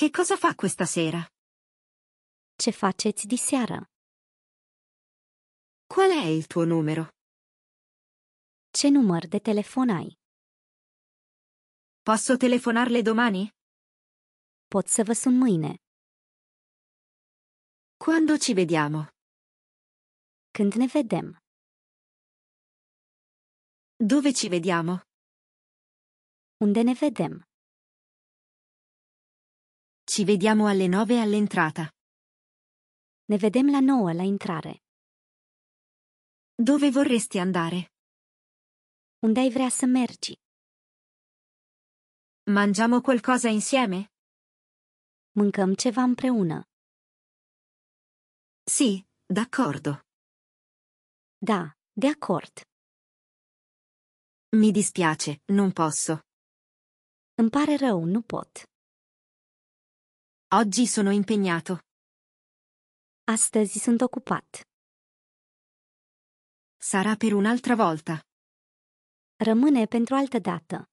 Che cosa fa questa sera? Ce faceți di seara? Qual è il tuo numero? Ce număr de telefon ai? Posso telefonarle domani? Pot să vă sun mâine. Quando ci vediamo? Când ne vedem? Dove ci vediamo? Unde ne vedem? Ci vediamo alle nove all'entrata. Ne vedem la nouă la entrare. Dove vorresti andare? Unde ai vrea să mergi? Mangiamo qualcosa insieme? Mâncăm ceva împreună. Sì, d'accordo. Da, de Mi dispiace, non posso. Îmi pare rău, nu pot. Oggi sono impegnato. Astăzi sunt ocupat. Sarà per un'altra volta. Rămâne pentru altă dată.